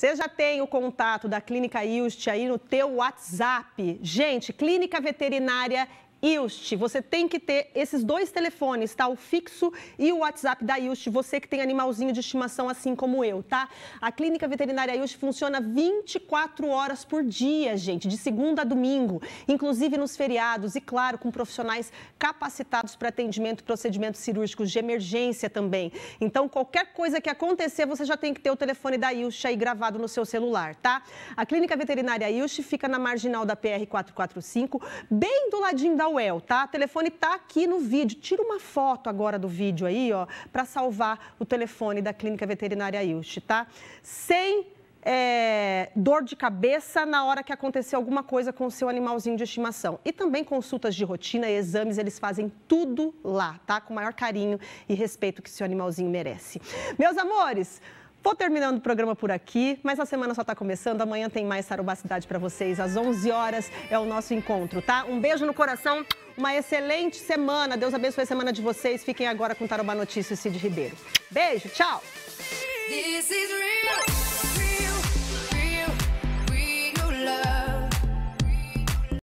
Você já tem o contato da Clínica Ilst aí no teu WhatsApp. Gente, Clínica Veterinária IUST. Você tem que ter esses dois telefones, tá? O fixo e o WhatsApp da IUST. Você que tem animalzinho de estimação assim como eu, tá? A clínica veterinária IUST funciona 24 horas por dia, gente, de segunda a domingo, inclusive nos feriados e, claro, com profissionais capacitados para atendimento, procedimentos cirúrgicos de emergência também. Então, qualquer coisa que acontecer, você já tem que ter o telefone da IUST aí gravado no seu celular, tá? A clínica veterinária IUST fica na marginal da PR 445, bem do ladinho da Mauel, tá? O telefone tá aqui no vídeo. Tira uma foto agora do vídeo aí, ó, para salvar o telefone da Clínica Veterinária Ilst, tá? Sem é, dor de cabeça na hora que acontecer alguma coisa com o seu animalzinho de estimação. E também consultas de rotina e exames, eles fazem tudo lá, tá? Com o maior carinho e respeito que seu animalzinho merece. Meus amores, Vou terminando o programa por aqui, mas a semana só está começando. Amanhã tem mais Cidade para vocês. Às 11 horas é o nosso encontro, tá? Um beijo no coração, uma excelente semana. Deus abençoe a semana de vocês. Fiquem agora com Tarobá Notícias e Cid Ribeiro. Beijo, tchau!